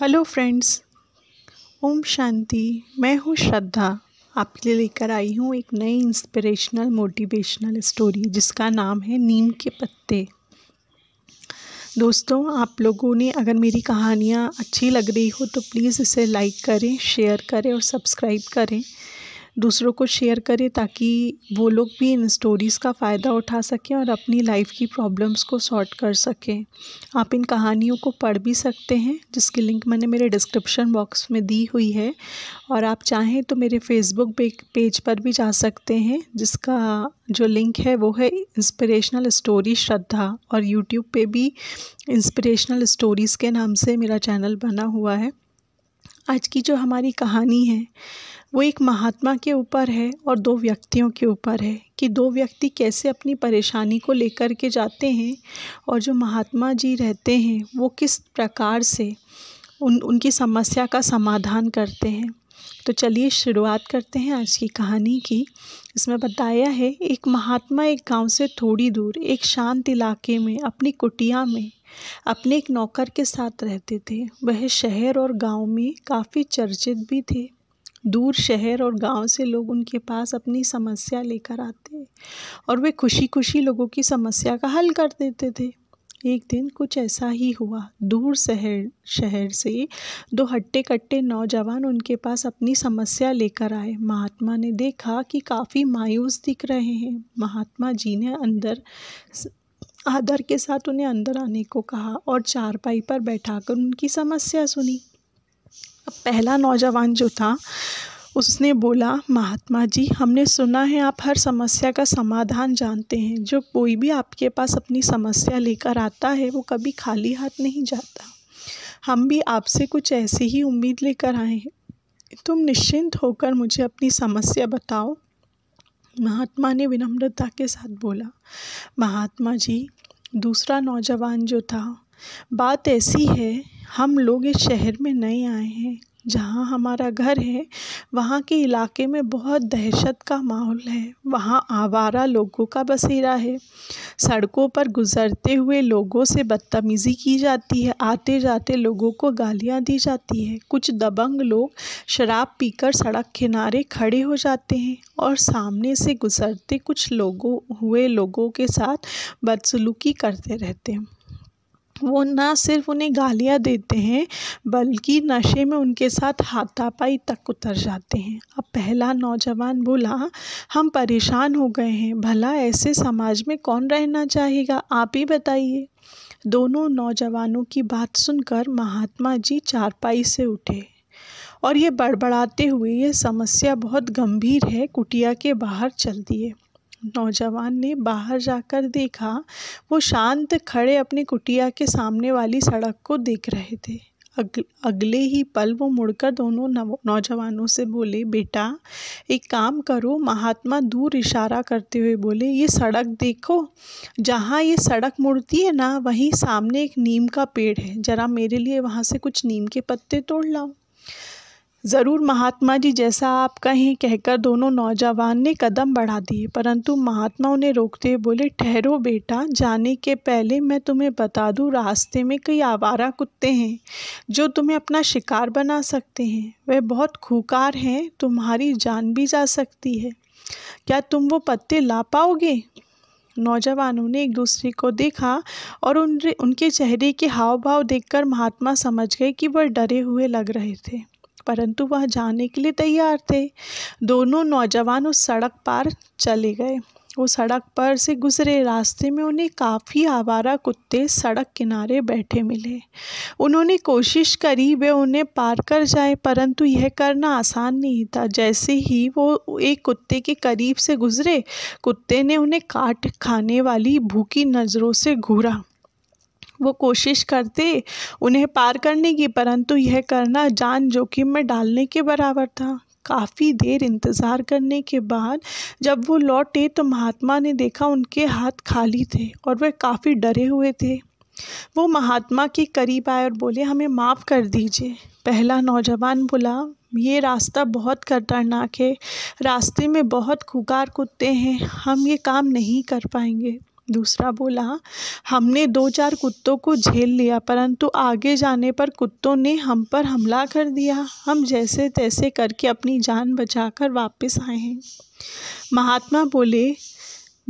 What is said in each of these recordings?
hello friends ओम शांति मैं हूँ श्रद्धा आपके लिए लेकर आई हूँ एक नई इंस्पिरेशनल मोटिवेशनल स्टोरी जिसका नाम है नीम के पत्ते दोस्तों आप लोगों ने अगर मेरी कहानियाँ अच्छी लग रही हो तो प्लीज़ इसे लाइक करें शेयर करें और सब्सक्राइब करें दूसरों को शेयर करें ताकि वो लोग भी इन स्टोरीज़ का फ़ायदा उठा सकें और अपनी लाइफ की प्रॉब्लम्स को सॉर्ट कर सकें आप इन कहानियों को पढ़ भी सकते हैं जिसकी लिंक मैंने मेरे डिस्क्रिप्शन बॉक्स में दी हुई है और आप चाहें तो मेरे फेसबुक पेज पर भी जा सकते हैं जिसका जो लिंक है वो है इंस्पिरेशनल स्टोरी श्रद्धा और यूट्यूब पे भी इंस्पिरेशनल स्टोरीज़ के नाम से मेरा चैनल बना हुआ है आज की जो हमारी कहानी है वो एक महात्मा के ऊपर है और दो व्यक्तियों के ऊपर है कि दो व्यक्ति कैसे अपनी परेशानी को लेकर के जाते हैं और जो महात्मा जी रहते हैं वो किस प्रकार से उन उनकी समस्या का समाधान करते हैं तो चलिए शुरुआत करते हैं आज की कहानी की इसमें बताया है एक महात्मा एक गांव से थोड़ी दूर एक शांत इलाके में अपनी कुटिया में अपने एक नौकर के साथ रहते थे वह शहर और गांव में काफ़ी चर्चित भी थे दूर शहर और गांव से लोग उनके पास अपनी समस्या लेकर आते और वे खुशी खुशी लोगों की समस्या का हल कर देते थे एक दिन कुछ ऐसा ही हुआ दूर शहर शहर से दो हट्टे कट्टे नौजवान उनके पास अपनी समस्या लेकर आए महात्मा ने देखा कि काफ़ी मायूस दिख रहे हैं महात्मा जी ने अंदर आदर के साथ उन्हें अंदर आने को कहा और चारपाई पर बैठाकर उनकी समस्या सुनी अब पहला नौजवान जो था उसने बोला महात्मा जी हमने सुना है आप हर समस्या का समाधान जानते हैं जो कोई भी आपके पास अपनी समस्या लेकर आता है वो कभी खाली हाथ नहीं जाता हम भी आपसे कुछ ऐसी ही उम्मीद लेकर आए हैं तुम निश्चिंत होकर मुझे अपनी समस्या बताओ महात्मा ने विनम्रता के साथ बोला महात्मा जी दूसरा नौजवान जो था बात ऐसी है हम लोग इस शहर में नए आए हैं जहाँ हमारा घर है वहाँ के इलाके में बहुत दहशत का माहौल है वहाँ आवारा लोगों का बसेरा है सड़कों पर गुज़रते हुए लोगों से बदतमीज़ी की जाती है आते जाते लोगों को गालियाँ दी जाती है कुछ दबंग लोग शराब पीकर सड़क किनारे खड़े हो जाते हैं और सामने से गुज़रते कुछ लोगों हुए लोगों के साथ बदसलूकी करते रहते हैं वो ना सिर्फ उन्हें गालियाँ देते हैं बल्कि नशे में उनके साथ हाथापाई तक उतर जाते हैं अब पहला नौजवान बोला हम परेशान हो गए हैं भला ऐसे समाज में कौन रहना चाहेगा आप ही बताइए दोनों नौजवानों की बात सुनकर महात्मा जी चारपाई से उठे और ये बड़बड़ाते हुए ये समस्या बहुत गंभीर है कुटिया के बाहर चल दिए नौजवान ने बाहर जाकर देखा वो शांत खड़े अपनी कुटिया के सामने वाली सड़क को देख रहे थे अग, अगले ही पल वो मुड़कर दोनों नौजवानों से बोले बेटा एक काम करो महात्मा दूर इशारा करते हुए बोले ये सड़क देखो जहाँ ये सड़क मुड़ती है ना वहीं सामने एक नीम का पेड़ है ज़रा मेरे लिए वहाँ से कुछ नीम के पत्ते तोड़ लाओ ज़रूर महात्मा जी जैसा आप कहें कहकर दोनों नौजवान ने कदम बढ़ा दिए परंतु महात्मा उन्हें रोकते हुए बोले ठहरो बेटा जाने के पहले मैं तुम्हें बता दूं रास्ते में कई आवारा कुत्ते हैं जो तुम्हें अपना शिकार बना सकते हैं वह बहुत खूकार हैं तुम्हारी जान भी जा सकती है क्या तुम वो पत्ते ला पाओगे नौजवानों ने एक दूसरे को देखा और उन उनके चेहरे के हाव भाव देखकर महात्मा समझ गए कि वह डरे हुए लग रहे थे परंतु वह जाने के लिए तैयार थे दोनों नौजवान उस सड़क पार चले गए वो सड़क पर से गुजरे रास्ते में उन्हें काफ़ी आवारा कुत्ते सड़क किनारे बैठे मिले उन्होंने कोशिश करी वे उन्हें पार कर जाए परंतु यह करना आसान नहीं था जैसे ही वो एक कुत्ते के करीब से गुजरे कुत्ते ने उन्हें काट खाने वाली भूखी नज़रों से घूरा वो कोशिश करते उन्हें पार करने की परंतु यह करना जान जोखिम में डालने के बराबर था काफ़ी देर इंतज़ार करने के बाद जब वो लौटे तो महात्मा ने देखा उनके हाथ खाली थे और वे काफ़ी डरे हुए थे वो महात्मा के करीब आए और बोले हमें माफ़ कर दीजिए पहला नौजवान बोला ये रास्ता बहुत खतरनाक है रास्ते में बहुत खुकार कुत्ते हैं हम ये काम नहीं कर पाएंगे दूसरा बोला हमने दो चार कुत्तों को झेल लिया परंतु आगे जाने पर कुत्तों ने हम पर हमला कर दिया हम जैसे तैसे करके अपनी जान बचाकर वापस आए हैं महात्मा बोले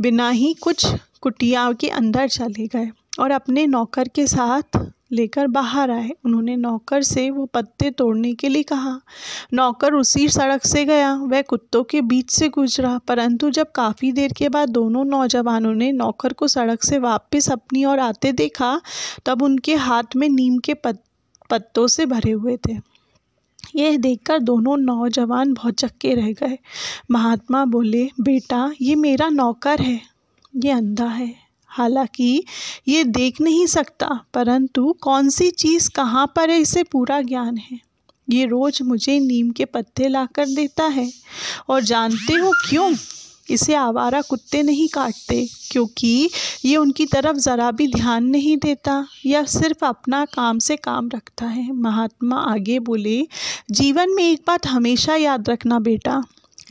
बिना ही कुछ कुटिया के अंदर चले गए और अपने नौकर के साथ लेकर बाहर आए उन्होंने नौकर से वो पत्ते तोड़ने के लिए कहा नौकर उसी सड़क से गया वह कुत्तों के बीच से गुजरा परंतु जब काफ़ी देर के बाद दोनों नौजवानों ने नौकर को सड़क से वापस अपनी ओर आते देखा तब उनके हाथ में नीम के पत, पत्तों से भरे हुए थे यह देखकर दोनों नौजवान बहुत चक्के रह गए महात्मा बोले बेटा ये मेरा नौकर है ये अंधा है हालांकि ये देख नहीं सकता परंतु कौन सी चीज़ कहाँ पर है इसे पूरा ज्ञान है ये रोज़ मुझे नीम के पत्ते ला कर देता है और जानते हो क्यों इसे आवारा कुत्ते नहीं काटते क्योंकि ये उनकी तरफ ज़रा भी ध्यान नहीं देता या सिर्फ अपना काम से काम रखता है महात्मा आगे बोले जीवन में एक बात हमेशा याद रखना बेटा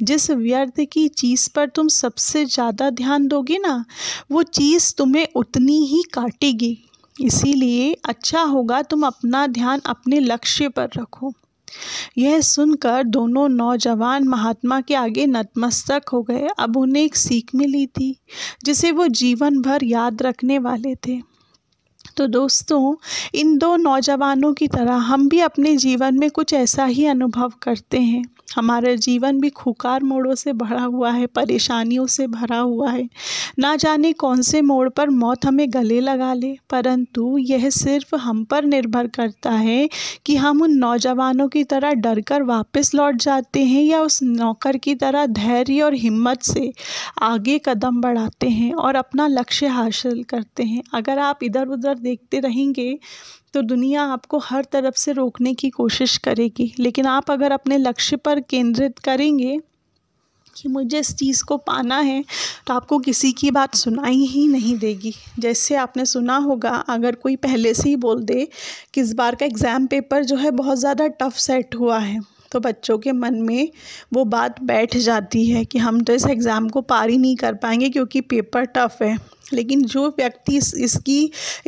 जिस व्यर्थ की चीज़ पर तुम सबसे ज़्यादा ध्यान दोगे ना वो चीज़ तुम्हें उतनी ही काटेगी इसीलिए अच्छा होगा तुम अपना ध्यान अपने लक्ष्य पर रखो यह सुनकर दोनों नौजवान महात्मा के आगे नतमस्तक हो गए अब उन्हें एक सीख मिली थी जिसे वो जीवन भर याद रखने वाले थे तो दोस्तों इन दो नौजवानों की तरह हम भी अपने जीवन में कुछ ऐसा ही अनुभव करते हैं हमारा जीवन भी खुकार मोड़ों से भरा हुआ है परेशानियों से भरा हुआ है ना जाने कौन से मोड़ पर मौत हमें गले लगा ले परंतु यह सिर्फ हम पर निर्भर करता है कि हम उन नौजवानों की तरह डर कर वापस लौट जाते हैं या उस नौकर की तरह धैर्य और हिम्मत से आगे कदम बढ़ाते हैं और अपना लक्ष्य हासिल करते हैं अगर आप इधर उधर देखते रहेंगे तो दुनिया आपको हर तरफ से रोकने की कोशिश करेगी लेकिन आप अगर अपने लक्ष्य पर केंद्रित करेंगे कि मुझे इस चीज़ को पाना है तो आपको किसी की बात सुनाई ही नहीं देगी जैसे आपने सुना होगा अगर कोई पहले से ही बोल दे कि इस बार का एग्ज़ाम पेपर जो है बहुत ज़्यादा टफ सेट हुआ है तो बच्चों के मन में वो बात बैठ जाती है कि हम तो इस एग्ज़ाम को पार ही नहीं कर पाएंगे क्योंकि पेपर टफ है लेकिन जो व्यक्ति इस, इसकी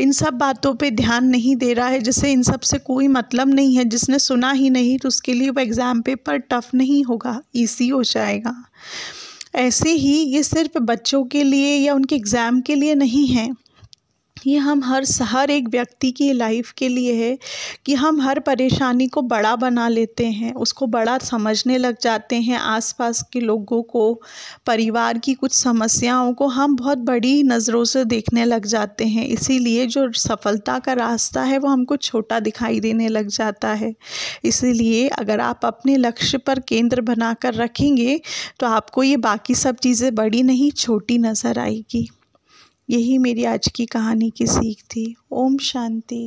इन सब बातों पे ध्यान नहीं दे रहा है जिसे इन सब से कोई मतलब नहीं है जिसने सुना ही नहीं तो उसके लिए वो एग्ज़ाम पेपर टफ नहीं होगा ईजी हो जाएगा ऐसे ही ये सिर्फ बच्चों के लिए या उनके एग्ज़ाम के लिए नहीं है ये हम हर हर एक व्यक्ति की लाइफ के लिए है कि हम हर परेशानी को बड़ा बना लेते हैं उसको बड़ा समझने लग जाते हैं आसपास के लोगों को परिवार की कुछ समस्याओं को हम बहुत बड़ी नज़रों से देखने लग जाते हैं इसीलिए जो सफलता का रास्ता है वो हमको छोटा दिखाई देने लग जाता है इसीलिए अगर आप अपने लक्ष्य पर केंद्र बना कर रखेंगे तो आपको ये बाकी सब चीज़ें बड़ी नहीं छोटी नज़र आएगी यही मेरी आज की कहानी की सीख थी ओम शांति